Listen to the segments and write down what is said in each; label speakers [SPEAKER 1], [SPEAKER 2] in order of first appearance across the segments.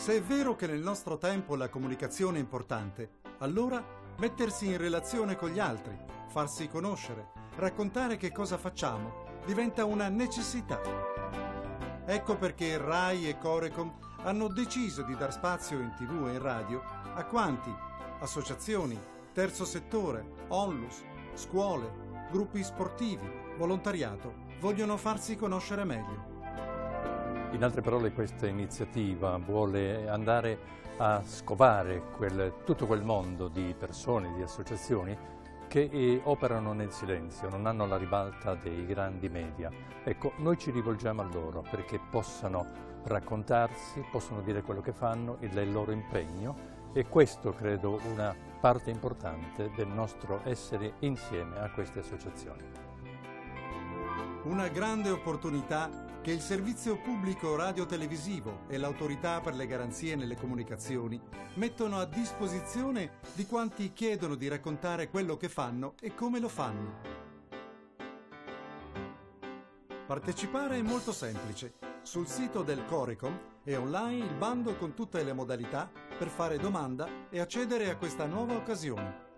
[SPEAKER 1] Se è vero che nel nostro tempo la comunicazione è importante, allora mettersi in relazione con gli altri, farsi conoscere, raccontare che cosa facciamo, diventa una necessità. Ecco perché RAI e Corecom hanno deciso di dar spazio in tv e in radio a quanti, associazioni, terzo settore, onlus, scuole, gruppi sportivi, volontariato, vogliono farsi conoscere meglio.
[SPEAKER 2] In altre parole questa iniziativa vuole andare a scovare quel, tutto quel mondo di persone, di associazioni che eh, operano nel silenzio, non hanno la ribalta dei grandi media. Ecco, noi ci rivolgiamo a loro perché possano raccontarsi, possono dire quello che fanno, il, il loro impegno e questo credo
[SPEAKER 1] una parte importante del nostro essere insieme a queste associazioni. Una grande opportunità che il servizio pubblico radiotelevisivo e l'autorità per le garanzie nelle comunicazioni mettono a disposizione di quanti chiedono di raccontare quello che fanno e come lo fanno. Partecipare è molto semplice. Sul sito del Corecom è online il bando con tutte le modalità per fare domanda e accedere a questa nuova occasione.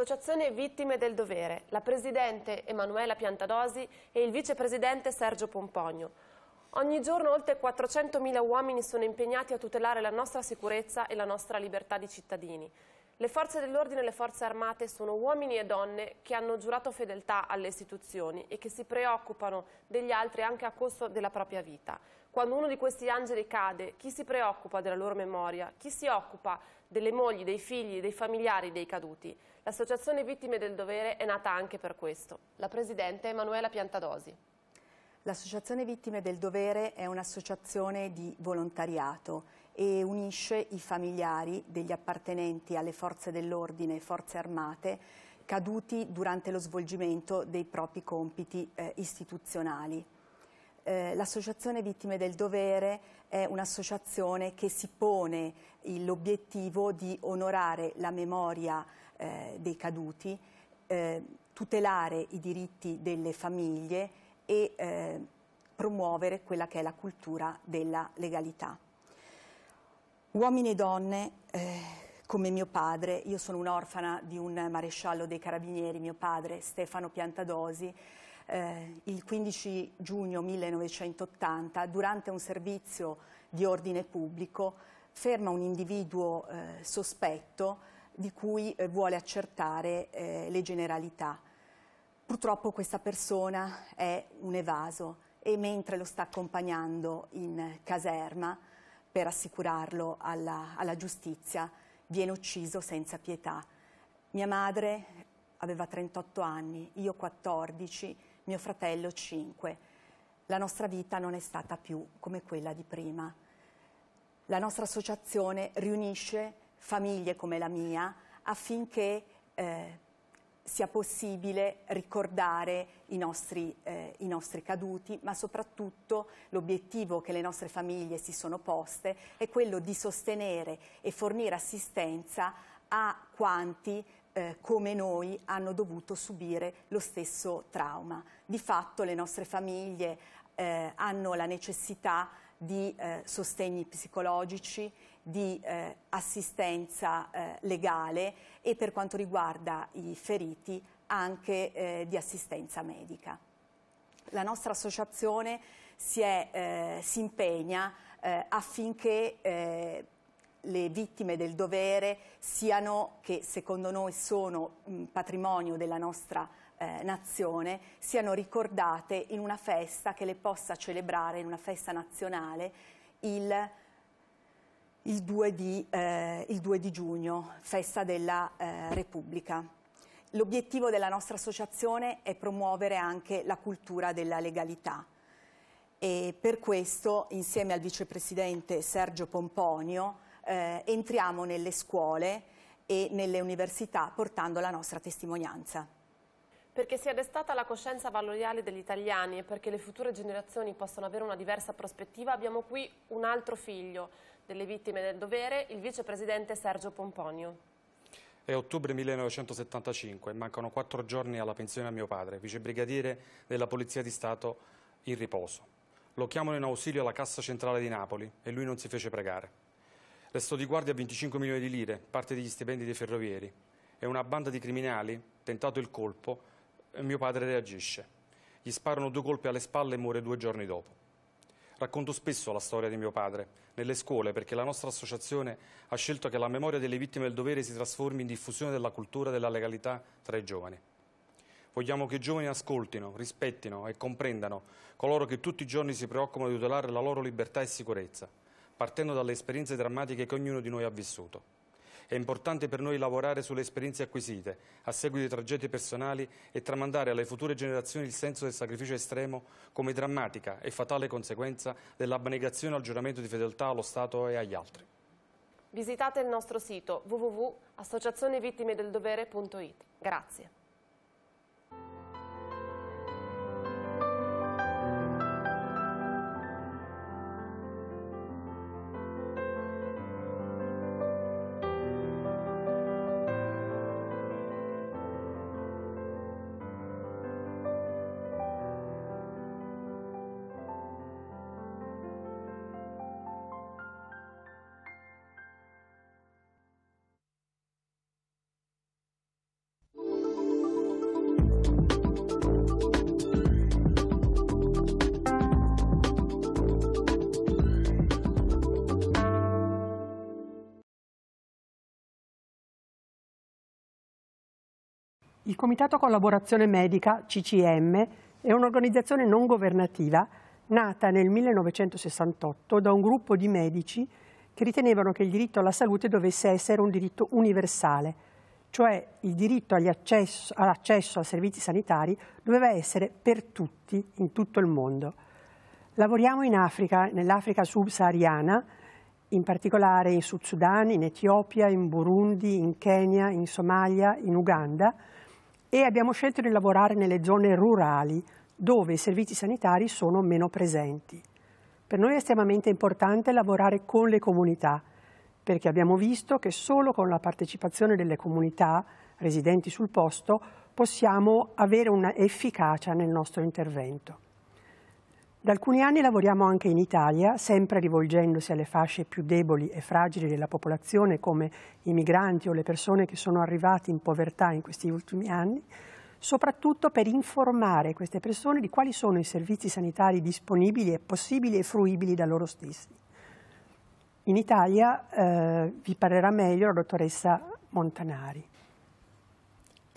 [SPEAKER 3] Associazione Vittime del Dovere, la presidente Emanuela Piantadosi e il vicepresidente Sergio Pompogno. Ogni giorno oltre 400.000 uomini sono impegnati a tutelare la nostra sicurezza e la nostra libertà di cittadini. Le forze dell'ordine e le forze armate sono uomini e donne che hanno giurato fedeltà alle istituzioni e che si preoccupano degli altri anche a costo della propria vita. Quando uno di questi angeli cade, chi si preoccupa della loro memoria? Chi si occupa delle mogli, dei figli, dei familiari dei caduti? L'associazione Vittime del Dovere è nata anche per questo. La presidente è Emanuela Piantadosi.
[SPEAKER 4] L'associazione Vittime del Dovere è un'associazione di volontariato e unisce i familiari degli appartenenti alle forze dell'ordine e forze armate caduti durante lo svolgimento dei propri compiti eh, istituzionali. Eh, l'associazione Vittime del Dovere è un'associazione che si pone l'obiettivo di onorare la memoria eh, dei caduti, eh, tutelare i diritti delle famiglie e eh, promuovere quella che è la cultura della legalità. Uomini e donne, eh, come mio padre, io sono un'orfana di un maresciallo dei carabinieri, mio padre Stefano Piantadosi, eh, il 15 giugno 1980, durante un servizio di ordine pubblico, ferma un individuo eh, sospetto di cui eh, vuole accertare eh, le generalità. Purtroppo questa persona è un evaso e mentre lo sta accompagnando in caserma per assicurarlo alla, alla giustizia viene ucciso senza pietà. Mia madre aveva 38 anni, io 14, mio fratello 5. La nostra vita non è stata più come quella di prima. La nostra associazione riunisce famiglie come la mia affinché eh, sia possibile ricordare i nostri, eh, i nostri caduti, ma soprattutto l'obiettivo che le nostre famiglie si sono poste è quello di sostenere e fornire assistenza a quanti eh, come noi hanno dovuto subire lo stesso trauma. Di fatto le nostre famiglie eh, hanno la necessità di eh, sostegni psicologici di eh, assistenza eh, legale e per quanto riguarda i feriti anche eh, di assistenza medica. La nostra associazione si, è, eh, si impegna eh, affinché eh, le vittime del dovere siano, che secondo noi sono patrimonio della nostra eh, nazione, siano ricordate in una festa che le possa celebrare, in una festa nazionale, il il 2 di, eh, il 2 di giugno, festa della eh, Repubblica. L'obiettivo della nostra associazione è promuovere anche la cultura della legalità e per questo insieme al vicepresidente Sergio Pomponio eh, entriamo nelle scuole e nelle università portando la nostra testimonianza
[SPEAKER 3] perché sia destata la coscienza valoriale degli italiani e perché le future generazioni possano avere una diversa prospettiva, abbiamo qui un altro figlio, delle vittime del dovere, il vicepresidente Sergio Pomponio.
[SPEAKER 5] È ottobre 1975, mancano quattro giorni alla pensione a mio padre, vicebrigadiere della Polizia di Stato in riposo. Lo chiamano in ausilio alla Cassa Centrale di Napoli e lui non si fece pregare. Resto di guardia 25 milioni di lire, parte degli stipendi dei ferrovieri. E una banda di criminali, tentato il colpo, mio padre reagisce. Gli sparano due colpi alle spalle e muore due giorni dopo. Racconto spesso la storia di mio padre, nelle scuole, perché la nostra associazione ha scelto che la memoria delle vittime del dovere si trasformi in diffusione della cultura della legalità tra i giovani. Vogliamo che i giovani ascoltino, rispettino e comprendano coloro che tutti i giorni si preoccupano di tutelare la loro libertà e sicurezza, partendo dalle esperienze drammatiche che ognuno di noi ha vissuto. È importante per noi lavorare sulle esperienze acquisite a seguito di tragedie personali e tramandare alle future generazioni il senso del sacrificio estremo come drammatica e fatale conseguenza dell'abnegazione al giuramento di fedeltà allo Stato e agli altri.
[SPEAKER 3] Visitate il nostro sito www.associazionevittimedeldovere.it. Grazie.
[SPEAKER 5] Il
[SPEAKER 6] Comitato Collaborazione Medica, CCM, è un'organizzazione non governativa nata nel 1968 da un gruppo di medici che ritenevano che il diritto alla salute dovesse essere un diritto universale, cioè il diritto all'accesso all a servizi sanitari doveva essere per tutti in tutto il mondo. Lavoriamo in Africa, nell'Africa subsahariana, in particolare in Sud Sudan, in Etiopia, in Burundi, in Kenya, in Somalia, in Uganda, e abbiamo scelto di lavorare nelle zone rurali dove i servizi sanitari sono meno presenti. Per noi è estremamente importante lavorare con le comunità perché abbiamo visto che solo con la partecipazione delle comunità residenti sul posto possiamo avere un'efficacia nel nostro intervento. Da alcuni anni lavoriamo anche in Italia, sempre rivolgendosi alle fasce più deboli e fragili della popolazione, come i migranti o le persone che sono arrivate in povertà in questi ultimi anni, soprattutto per informare queste persone di quali sono i servizi sanitari disponibili e possibili e fruibili da loro stessi. In Italia eh, vi parlerà meglio la dottoressa Montanari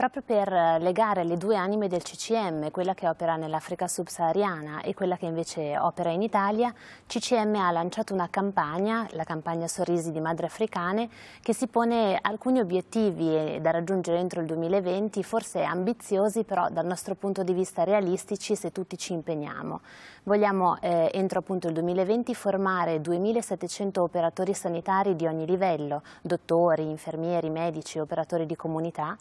[SPEAKER 7] proprio per legare le due anime del CCM, quella che opera nell'Africa subsahariana e quella che invece opera in Italia, CCM ha lanciato una campagna, la campagna Sorrisi di Madre Africane, che si pone alcuni obiettivi eh, da raggiungere entro il 2020, forse ambiziosi però dal nostro punto di vista realistici se tutti ci impegniamo. Vogliamo eh, entro appunto il 2020 formare 2.700 operatori sanitari di ogni livello, dottori, infermieri, medici, operatori di comunità,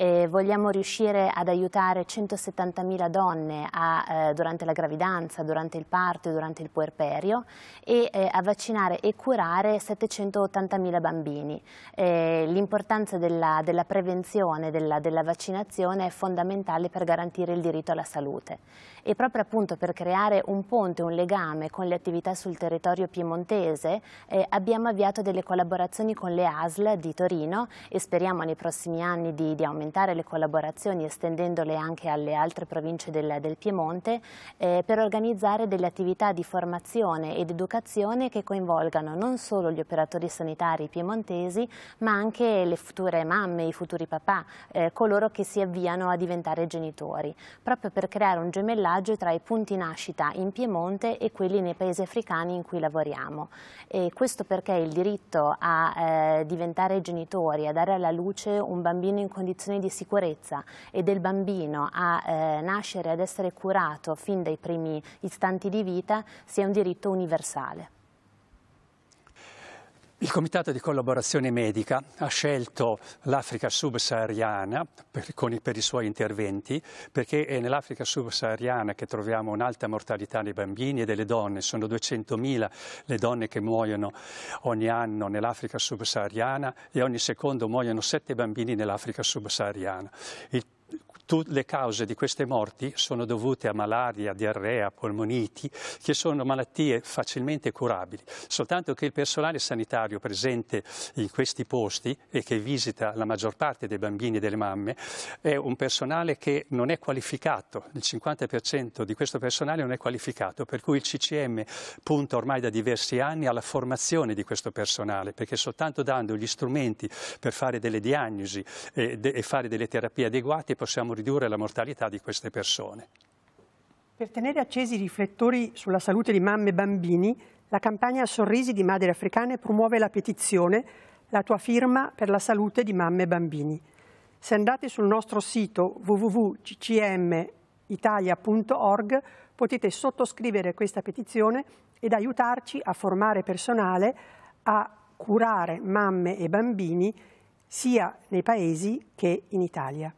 [SPEAKER 7] eh, vogliamo riuscire ad aiutare 170.000 donne a, eh, durante la gravidanza, durante il parto e durante il puerperio e eh, a vaccinare e curare 780.000 bambini. Eh, l'importanza della, della, prevenzione, della, della, vaccinazione è fondamentale per garantire il diritto alla salute e proprio appunto per creare un ponte, un legame con le attività sul territorio piemontese eh, abbiamo avviato delle collaborazioni con le ASL di Torino e speriamo nei prossimi anni di, di aumentare aumentare le collaborazioni estendendole anche alle altre province del, del Piemonte eh, per organizzare delle attività di formazione ed educazione che coinvolgano non solo gli operatori sanitari piemontesi ma anche le future mamme, i futuri papà, eh, coloro che si avviano a diventare genitori, proprio per creare un gemellaggio tra i punti nascita in Piemonte e quelli nei paesi africani in cui lavoriamo. E questo perché il diritto a eh, diventare genitori, a dare alla luce un bambino in condizioni condizioni di sicurezza e del bambino a eh, nascere ed essere curato fin dai primi istanti di vita sia un diritto universale.
[SPEAKER 2] Il Comitato di collaborazione medica ha scelto l'Africa subsahariana per, con, per, i suoi interventi perché è nell'Africa subsahariana che troviamo un'alta mortalità dei bambini e delle donne. Sono 200.000 le donne che muoiono ogni anno nell'Africa subsahariana e ogni secondo muoiono 7 bambini nell'Africa subsahariana. Il Tutte le cause di queste morti sono dovute a malaria, diarrea, polmoniti, che sono malattie facilmente curabili, soltanto che il personale sanitario presente in questi posti e che visita la maggior parte dei bambini e delle mamme è un personale che non è qualificato, il 50% di questo personale non è qualificato, per cui il CCM punta ormai da diversi anni alla formazione di questo personale, perché soltanto dando gli strumenti per fare delle diagnosi e, fare delle terapie adeguate possiamo ridurre la mortalità di queste persone.
[SPEAKER 6] Per tenere accesi i riflettori sulla salute di mamme e bambini, la campagna Sorrisi di Madri Africane promuove la petizione La tua firma per la salute di mamme e bambini. Se andate sul nostro sito www.ccmitalia.org potete sottoscrivere questa petizione ed aiutarci a formare personale a curare mamme e bambini sia nei paesi che in Italia.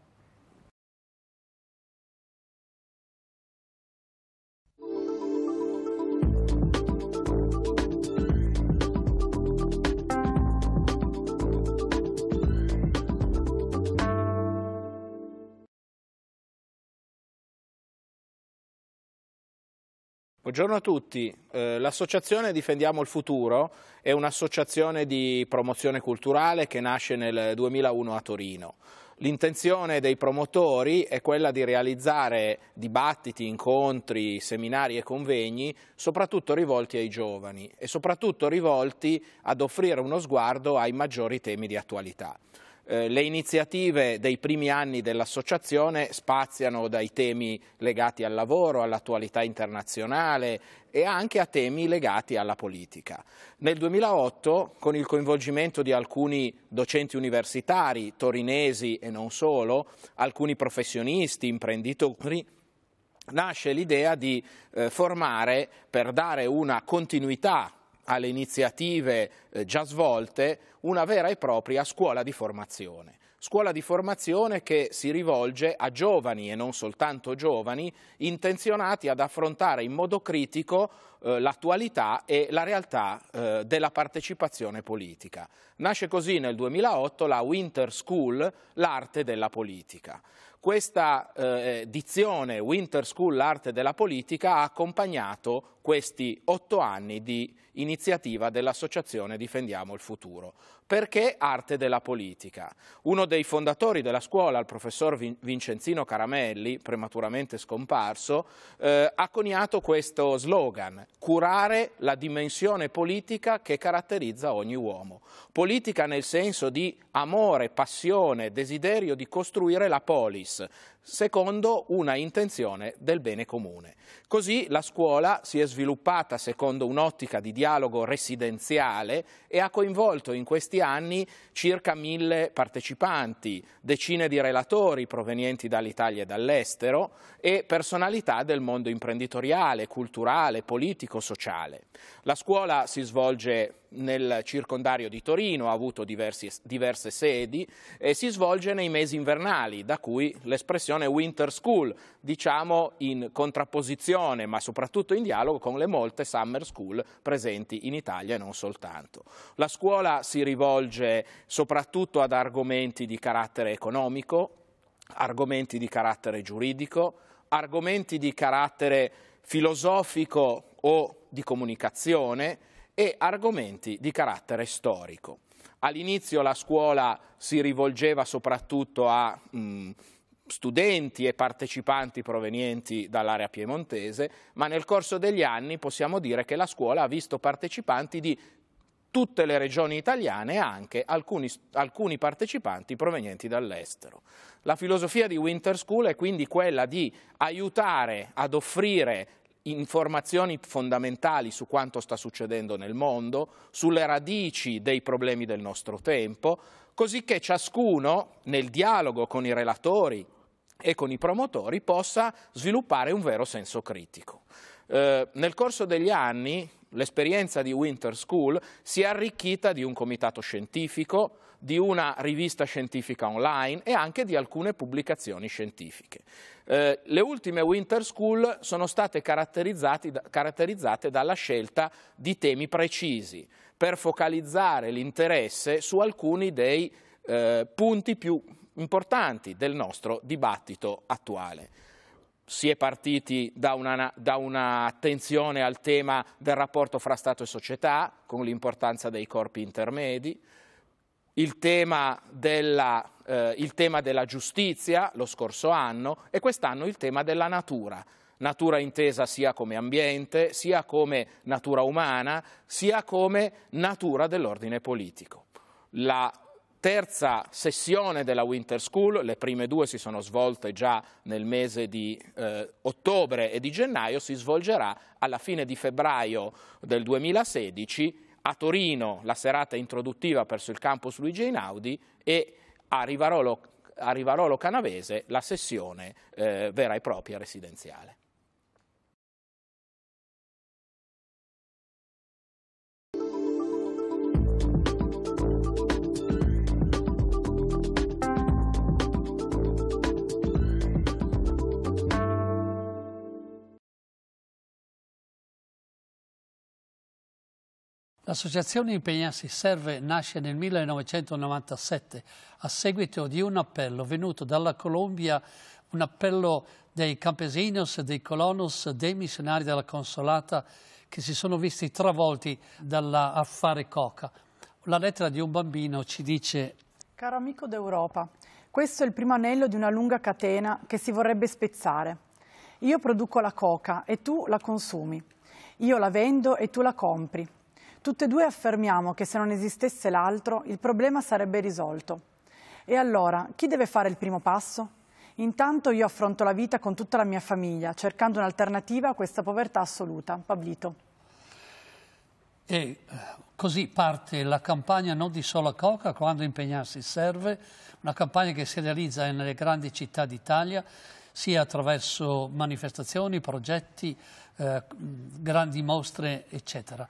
[SPEAKER 8] Buongiorno a tutti. Eh, l'associazione Difendiamo il Futuro è un'associazione di promozione culturale che nasce nel 2001 a Torino. L'intenzione dei promotori è quella di realizzare dibattiti, incontri, seminari e convegni soprattutto rivolti ai giovani e soprattutto rivolti ad offrire uno sguardo ai maggiori temi di attualità. Eh, le iniziative dei primi anni dell'associazione spaziano dai temi legati al lavoro, all'attualità internazionale e anche a temi legati alla politica. Nel 2008, con il coinvolgimento di alcuni docenti universitari, torinesi e non solo, alcuni professionisti, imprenditori, nasce l'idea di eh, formare, per dare una continuità alle iniziative eh, già svolte una vera e propria scuola di formazione. Scuola di formazione che si rivolge a giovani e non soltanto giovani intenzionati ad affrontare in modo critico eh, l'attualità e la realtà eh, della partecipazione politica. Nasce così nel 2008 la Winter School, l'arte della politica. Questa eh, dizione, Winter School, l'arte della politica, ha accompagnato questi otto anni di iniziativa dell'Associazione Difendiamo il Futuro. Perché arte della politica? Uno dei fondatori della scuola, il professor Vincenzino Caramelli, prematuramente scomparso, eh, ha coniato questo slogan, curare la dimensione politica che caratterizza ogni uomo. Politica nel senso di amore, passione, desiderio di costruire la polis, secondo una intenzione del bene comune. Così la scuola si è sviluppata secondo un'ottica di dialogo residenziale e ha coinvolto in questi anni circa mille partecipanti, decine di relatori provenienti dall'Italia e dall'estero e personalità del mondo imprenditoriale, culturale, politico, sociale. La scuola si svolge nel circondario di Torino, ha avuto diversi, diverse sedi e si svolge nei mesi invernali, da cui l'espressione Winter School, diciamo in contrapposizione ma soprattutto in dialogo con le molte Summer School presenti in Italia e non soltanto. La scuola si rivolge soprattutto ad argomenti di carattere economico, argomenti di carattere giuridico, argomenti di carattere filosofico o di comunicazione, e argomenti di carattere storico. All'inizio la scuola si rivolgeva soprattutto a mh, mm, studenti e partecipanti provenienti dall'area piemontese, ma nel corso degli anni possiamo dire che la scuola ha visto partecipanti di tutte le regioni italiane e anche alcuni, alcuni partecipanti provenienti dall'estero. La filosofia di Winter School è quindi quella di aiutare ad offrire informazioni fondamentali su quanto sta succedendo nel mondo, sulle radici dei problemi del nostro tempo, così che ciascuno nel dialogo con i relatori e con i promotori possa sviluppare un vero senso critico. Eh, nel corso degli anni l'esperienza di Winter School si è arricchita di un comitato scientifico, di una rivista scientifica online e anche di alcune pubblicazioni scientifiche. Eh, le ultime Winter School sono state caratterizzate dalla scelta di temi precisi per focalizzare l'interesse su alcuni dei eh, punti più importanti del nostro dibattito attuale si è partiti da, un'attenzione una al tema del rapporto fra Stato e società, con l'importanza dei corpi intermedi, il tema della eh, il tema della giustizia lo scorso anno e quest'anno il tema della natura. Natura intesa sia come ambiente, sia come natura umana, sia come natura dell'ordine politico. La terza sessione della Winter School, le prime due si sono svolte già nel mese di eh, ottobre e di gennaio, si svolgerà alla fine di febbraio del 2016 a Torino la serata introduttiva presso il campus Luigi Einaudi e a Rivarolo, a Rivarolo Canavese la sessione eh, vera e propria residenziale.
[SPEAKER 9] L'associazione Impegnarsi Serve nasce nel 1997 a seguito di un appello venuto dalla Colombia, un appello dei campesinos, dei colonos, dei missionari della Consolata che si sono visti travolti dall'affare coca. La lettera di un bambino ci dice
[SPEAKER 10] Caro amico d'Europa, questo è il primo anello di una lunga catena che si vorrebbe spezzare. Io produco la coca e tu la consumi. Io la vendo e tu la compri. Tutte e due affermiamo che se non esistesse l'altro il problema sarebbe risolto. E allora, chi deve fare il primo passo? Intanto io affronto la vita con tutta la mia famiglia, cercando un'alternativa a questa povertà assoluta. Pablito.
[SPEAKER 9] E eh, così parte la campagna non di sola coca, quando impegnarsi serve, una campagna che si realizza nelle grandi città d'Italia, sia attraverso manifestazioni, progetti, eh, grandi mostre, eccetera.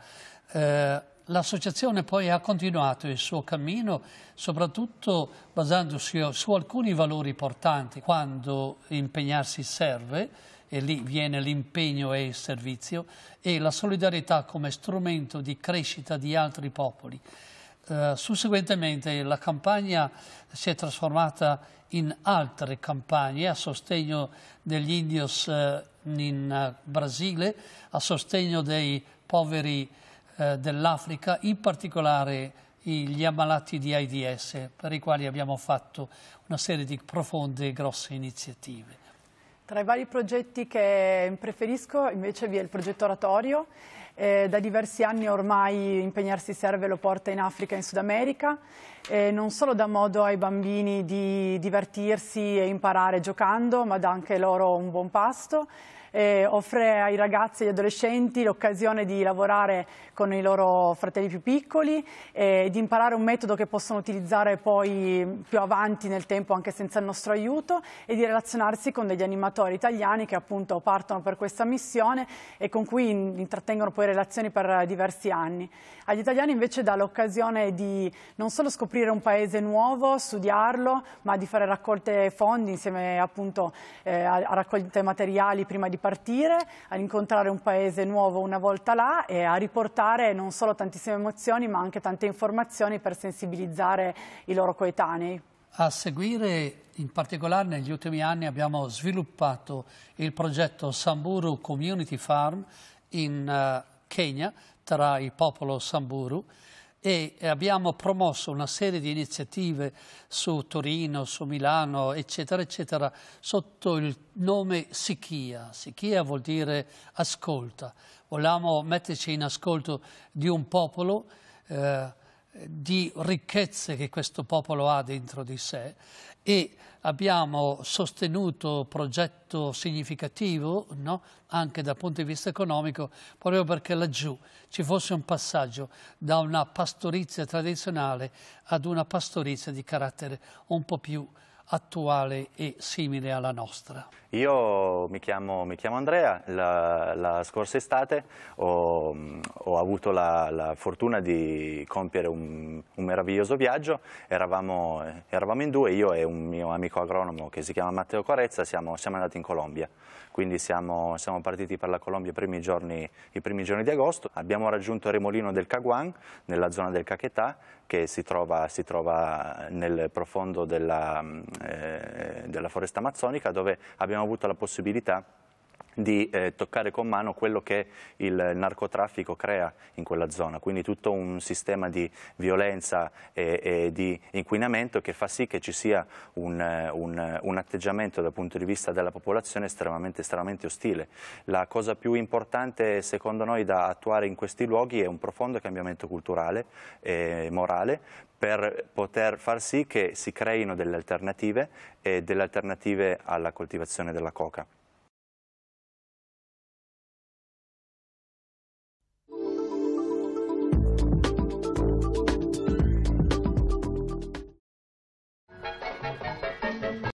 [SPEAKER 9] Eh, L'associazione poi ha continuato il suo cammino soprattutto basandosi su alcuni valori portanti quando impegnarsi serve e lì viene l'impegno e il servizio e la solidarietà come strumento di crescita di altri popoli. Uh, susseguentemente la campagna si è trasformata in altre campagne a sostegno degli indios eh, in eh, Brasile, a sostegno dei poveri dell'Africa, in particolare gli ammalati di AIDS, per i quali abbiamo fatto una serie di profonde e grosse iniziative.
[SPEAKER 10] Tra i vari progetti che preferisco invece vi è il progetto oratorio eh, da diversi anni ormai impegnarsi serve lo porta in Africa e in Sud America, eh, non solo dà modo ai bambini di divertirsi e imparare giocando, ma dà anche loro un buon pasto eh, offre ai ragazzi e agli adolescenti l'occasione di lavorare con i loro fratelli più piccoli e di imparare un metodo che possono utilizzare poi più avanti nel tempo anche senza il nostro aiuto e di relazionarsi con degli animatori italiani che appunto partono per questa missione e con cui intrattengono poi relazioni per diversi anni. Agli italiani invece dà l'occasione di non solo scoprire un paese nuovo, studiarlo, ma di fare raccolte fondi insieme appunto eh, a raccolte materiali prima di ripartire, a incontrare un paese nuovo una volta là e a riportare non solo tantissime emozioni ma anche tante informazioni per sensibilizzare i loro coetanei.
[SPEAKER 9] A seguire, in particolare negli ultimi anni, abbiamo sviluppato il progetto Samburu Community Farm in uh, Kenya tra il popolo Samburu e abbiamo promosso una serie di iniziative su Torino, su Milano, eccetera, eccetera, sotto il nome Sichia. Sichia vuol dire ascolta. Volevamo metterci in ascolto di un popolo, eh, di ricchezze che questo popolo ha dentro di sé e abbiamo sostenuto progetto significativo no? anche dal punto di vista economico proprio perché laggiù ci fosse un passaggio da una pastorizia tradizionale ad una pastorizia di carattere un po' più attuale e simile alla
[SPEAKER 11] nostra? Io mi chiamo, mi chiamo Andrea, la, la, scorsa estate ho, ho avuto la, la, fortuna di compiere un, un meraviglioso viaggio, eravamo, eravamo, in due, io e un mio amico agronomo che si chiama Matteo Corezza, siamo, siamo andati in Colombia, quindi siamo, siamo, partiti per la Colombia i primi, giorni, i primi giorni di agosto, abbiamo raggiunto Remolino del Caguan nella zona del Caquetá che si trova, si trova nel profondo della, mm, eh, della foresta amazzonica dove abbiamo avuto la possibilità di eh, toccare con mano quello che il narcotraffico crea in quella zona, quindi tutto un sistema di violenza e, e di inquinamento che fa sì che ci sia un, eh, un, eh, un, atteggiamento dal punto di vista della popolazione estremamente, estremamente ostile. La cosa più importante secondo noi da attuare in questi luoghi è un profondo cambiamento culturale e morale per poter far sì che si creino delle alternative e delle alternative alla coltivazione della coca.